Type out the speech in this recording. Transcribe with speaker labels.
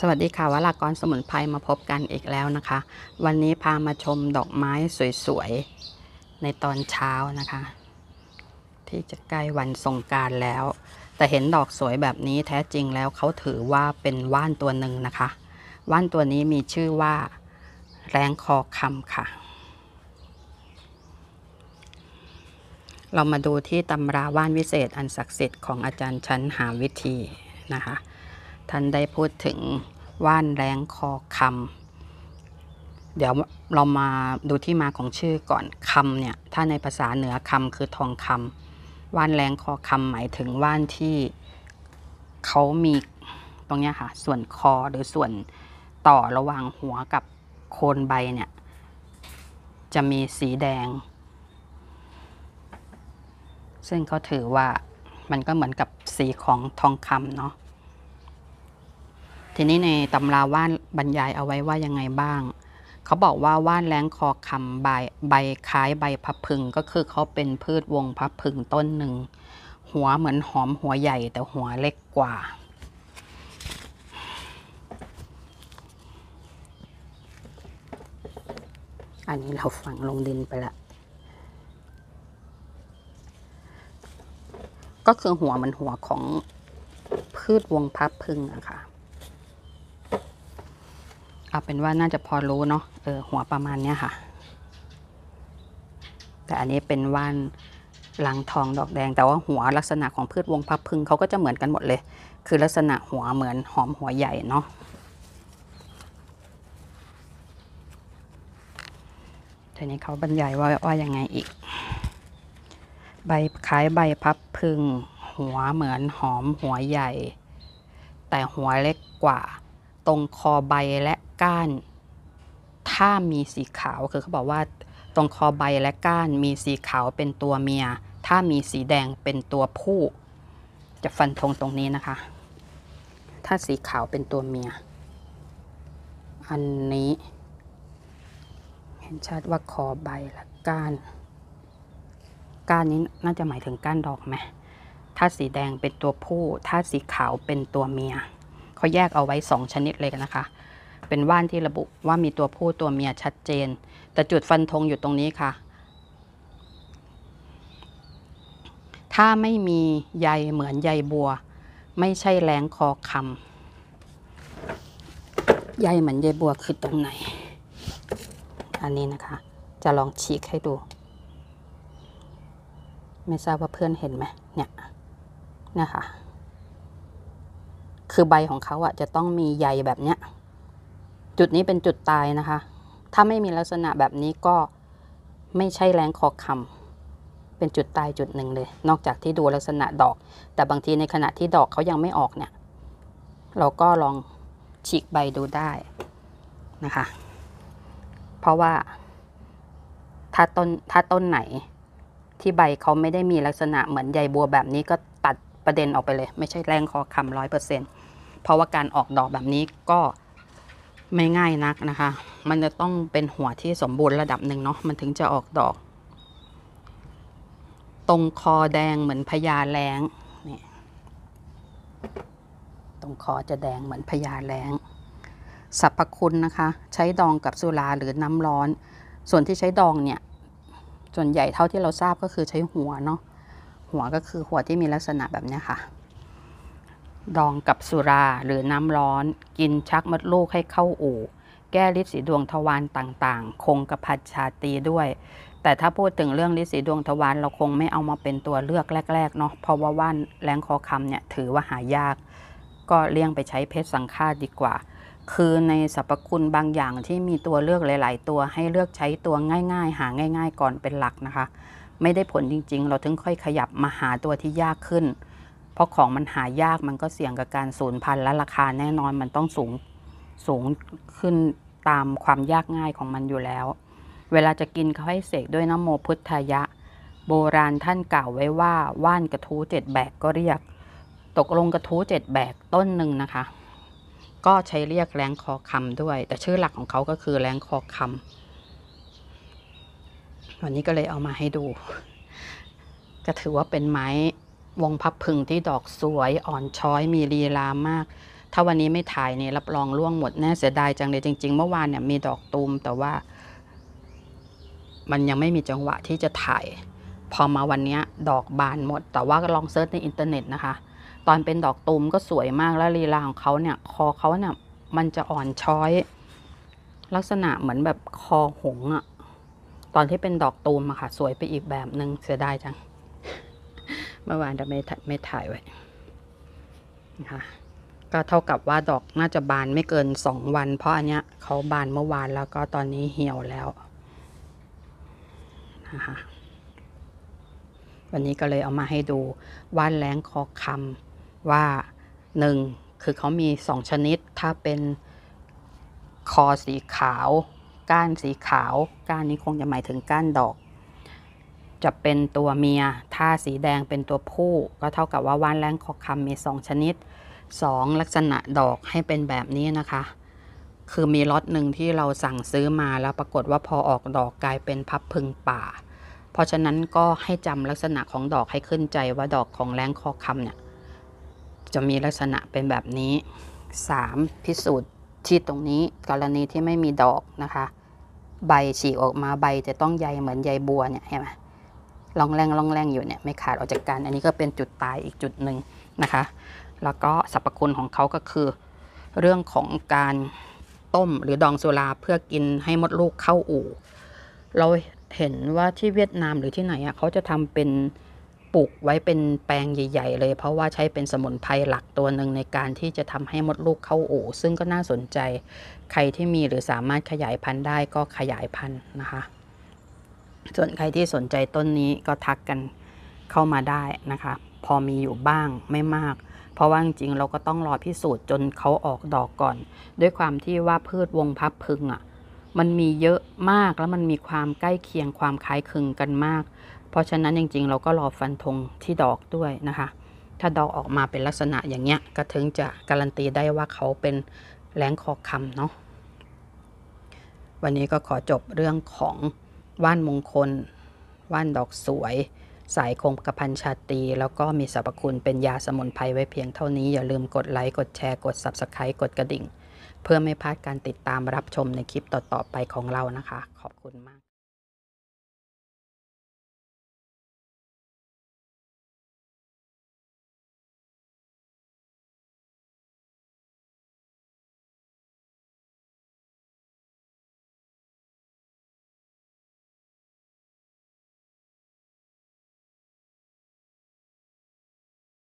Speaker 1: สวัสดีค่ะ วลากรสมุนไพรมาพบกันอีกแล้วนะคะ วันนี้พามาชมดอกไม้สวยๆ ในตอนเช้านะคะ ที่จะใกล้วันสงการแล้ว แต่เห็นดอกสวยแบบนี้แท้จริงแล้วเขาถือว่าเป็นว่านตัวหนึ่งนะคะว่านตัวนี้มีชื่อว่าแรงคอคำค่ะ เรามาดูที่ตำราว่านวิเศษอันศักดิ์สิทธิ์ของอาจารย์ชั้นหาวิธีนะคะท่านได้พูดถึงว่านแรงคอคำเดี๋ยวเรามาดูที่มาของชื่อก่อนคำเนี่ยถ้าในภาษาเหนือคำคือทองคำว่านแรงคอคำหมายถึงว่านที่เขามี ตรงนี้ค่ะส่วนคอหรือส่วนต่อระหว่างหัวกับโคนใบเนี่ย จะมีสีแดง ซึ่งเขาถือว่ามันก็เหมือนกับสีของทองคำเนาะทีนี้ในตำราว่าน บรรยายเอาไว้ว่ายังไงบ้าง เขาบอกว่าว่านแรงคอคำใบใบคล้ายใบพับพึงก็คือเขาเป็นพืชวงพับพึงต้นหนึ่ง หัวเหมือนหอมหัวใหญ่แต่หัวเล็กกว่า อันนี้เราฝังลงดินไปละ ก็คือหัวมันหัวของพืชวงพับพึงอะคะ่ะเอาเป็นว่าน่าจะพอรู้เนาะเออหัวประมาณเนี้ยค่ะแต่อันนี้เป็นว่านลังทองดอกแดง แต่ว่าหัวลักษณะของพืชวงพับพึงเขาก็จะเหมือนกันหมดเลย คือลักษณะหัวเหมือนหอมหัวใหญ่เนาะทีนี้เขาบรรยายว่าว่ายังไงอีก ใบคล้ายใบพับพึง หัวเหมือนหอมหัวใหญ่ แต่หัวเล็กกว่าตรงคอใบและก้าน ถ้ามีสีขาวคือเขาบอกว่าตรงคอใบและก้านมีสีขาวเป็นตัวเมีย ถ้ามีสีแดงเป็นตัวผู้ จะฟันธงตรงนี้นะคะ ถ้าสีขาวเป็นตัวเมีย อันนี้ เห็นชัดว่าคอใบและก้าน ก้านนี้น่าจะหมายถึงก้านดอกไหม ถ้าสีแดงเป็นตัวผู้ ถ้าสีขาวเป็นตัวเมียเขาแยกเอาไว้ 2 ชนิดเลยนะคะ เป็นว่านที่ระบุว่ามีตัวผู้ตัวเมียชัดเจน แต่จุดฟันธงอยู่ตรงนี้ค่ะ ถ้าไม่มีใยเหมือนใยบัว ไม่ใช่แหลงคอคำใยเหมือนใยบัวคือตรงไหน อันนี้นะคะ จะลองฉีกให้ดู ไม่ทราบว่าเพื่อนเห็นไหม เนี่ยนะคะคือใบของเขาอ่ะจะต้องมีใยแบบเนี้ยจุดนี้เป็นจุดตายนะคะ ถ้าไม่มีลักษณะแบบนี้ก็ไม่ใช่แรงคอคำเป็นจุดตายจุดหนึ่งเลย นอกจากที่ดูลักษณะดอก แต่บางทีในขณะที่ดอกเขายังไม่ออกเนี่ย เราก็ลองฉีกใบดูได้นะคะ เพราะว่าถ้าต้นถ้าต้นไหนที่ใบเขาไม่ได้มีลักษณะเหมือนใยบัวแบบนี้ก็ตัดประเด็นออกไปเลย ไม่ใช่แรงคอคำร้อยเปอร์เซ็นต์เพราะว่าการออกดอกแบบนี้ก็ไม่ง่ายนักนะคะ มันจะต้องเป็นหัวที่สมบูรณ์ระดับหนึ่งเนาะ มันถึงจะออกดอก ตรงคอแดงเหมือนพญาแรงนี่ตรงคอจะแดงเหมือนพญาแรงสรรพคุณนะคะ ใช้ดองกับสุราหรือน้ำร้อน ส่วนที่ใช้ดองเนี่ยส่วนใหญ่เท่าที่เราทราบก็คือใช้หัวเนาะหัวก็คือหัวที่มีลักษณะแบบนี้ค่ะดองกับสุราหรือน้ำร้อน กินชักมดลูกให้เข้าอู่ แก้ฤทธิ์สีดวงทวารต่างๆ คงกระพัดชาตีด้วย แต่ถ้าพูดถึงเรื่องฤทธิ์สีดวงทวารเราคงไม่เอามาเป็นตัวเลือกแรก ๆเนาะเพราะว่าว่านแรงคอคำเนี่ย ถือว่าหายาก ก็เลี่ยงไปใช้เพชรสังฆาดีกว่า คือในสรรพคุณบางอย่างที่มีตัวเลือกหลายๆตัวให้เลือกใช้ตัวง่ายๆ หาง่าย ๆ ก่อนเป็นหลักนะคะ ไม่ได้ผลจริงๆ เราถึงค่อยขยับมาหาตัวที่ยากขึ้นเพราะของมันหายากมันก็เสี่ยงกับการสูญพันธุ์และราคาแน่นอนมันต้องสูงสูงขึ้นตามความยากง่ายของมันอยู่แล้ว เวลาจะกินเขาให้เสกด้วยน้ำโมพุทธยะ โบราณท่านกล่าวไว้ว่าว่านกระทู้เจ็ดแบกก็เรียกตกลงกระทู้เจ็ดแบกต้นหนึ่งนะคะ ก็ใช้เรียกแรงคอคำด้วย แต่ชื่อหลักของเขาก็คือแรงคอคำวันนี้ก็เลยเอามาให้ดูก็ถือว่าเป็นไม้วงพับพึงที่ดอกสวยอ่อนช้อยมีลีลามาก ถ้าวันนี้ไม่ถ่ายเนี่ยรับรองล่วงหมดแน่เสียดายจังเลยจริง ๆ เมื่อวานเนี่ยมีดอกตูมแต่ว่า มันยังไม่มีจังหวะที่จะถ่าย พอมาวันนี้ดอกบานหมด แต่ว่าลองเซิร์ชในอินเทอร์เน็ตนะคะ ตอนเป็นดอกตูมก็สวยมากและลีลาของเขาเนี่ย คอเขาเนี่ยมันจะอ่อนช้อยลักษณะเหมือนแบบคอหงอะตอนที่เป็นดอกตูมอะค่ะสวยไปอีกแบบหนึ่งเสียดายจังเมื่อวานจะไม่ไม่ถ่ายไว้นะคะก็เท่ากับว่าดอก น่าจะบานไม่เกินสองวัน เพราะอันเนี้ยเขาบานเมื่อวานแล้วก็ตอนนี้เหี่ยวแล้วนะคะวันนี้ก็เลยเอามาให้ดูว่านแรงคอคำว่าหนึ่งคือเขามีสองชนิด ถ้าเป็นคอสีขาว ก้านสีขาว ก้านนี้คงจะหมายถึงก้านดอกจะเป็นตัวเมีย ถ้าสีแดงเป็นตัวผู้ก็เท่ากับว่าว่านแรงคอคำมี 2 ชนิด 2 ลักษณะดอกให้เป็นแบบนี้นะคะ คือมีล็อตหนึ่งที่เราสั่งซื้อมาแล้วปรากฏว่าพอออกดอกกลายเป็นพับพึงป่า เพราะฉะนั้นก็ให้จำลักษณะของดอกให้ขึ้นใจว่าดอกของแรงคอคำเนี่ยจะมีลักษณะเป็นแบบนี้ 3. พิสูจน์ที่ตรงนี้ กรณีที่ไม่มีดอกนะคะ ใบฉีกออกมาใบ จะต้องใยเหมือนใยบัวเนี่ยเห็นไหมล่องแรงล่องแรงอยู่เนี่ยไม่ขาด ออกจากกัน อันนี้ก็เป็นจุดตายอีกจุดหนึ่งนะคะ แล้วก็สรรพคุณของเขาก็คือ เรื่องของการต้มหรือดองโซลาเพื่อกินให้มดลูกเข้าอู่ เราเห็นว่าที่เวียดนามหรือที่ไหนอ่ะเขาจะทำเป็นปลูกไว้เป็นแปลงใหญ่ ๆ เลย เพราะว่าใช้เป็นสมุนไพรหลักตัวหนึ่งในการที่จะทำให้มดลูกเข้าอู่ ซึ่งก็น่าสนใจใครที่มีหรือสามารถขยายพันธุ์ได้ก็ขยายพันธุ์นะคะส่วนใครที่สนใจต้นนี้ก็ทักกันเข้ามาได้นะคะ พอมีอยู่บ้างไม่มาก เพราะว่าจริงเราก็ต้องรอพิสูจน์จนเขาออกดอกก่อน ด้วยความที่ว่าพืชวงพับพึงอะ่ะมันมีเยอะมากแล้วมันมีความใกล้เคียงความคล้ายคลึงกันมาก เพราะฉะนั้นจริงๆเราก็รอฟันธงที่ดอกด้วยนะคะ ถ้าดอกออกมาเป็นลักษณะอย่างเงี้ย ก็ถึงจะการันตีได้ว่าเขาเป็นแหลงคอคำเนาะวันนี้ก็ขอจบเรื่องของว่านมงคล ว่านดอกสวย สายคงกระพันชาตีแล้วก็มีสรรพคุณเป็นยาสมุนไพรไว้เพียงเท่านี้ อย่าลืมกดไลค์ กดแชร์ กด Subscribe กดกระดิ่ง เพื่อไม่พลาดการติดตามรับชมในคลิปต่อๆไปของเรานะคะ ขอบคุณมาก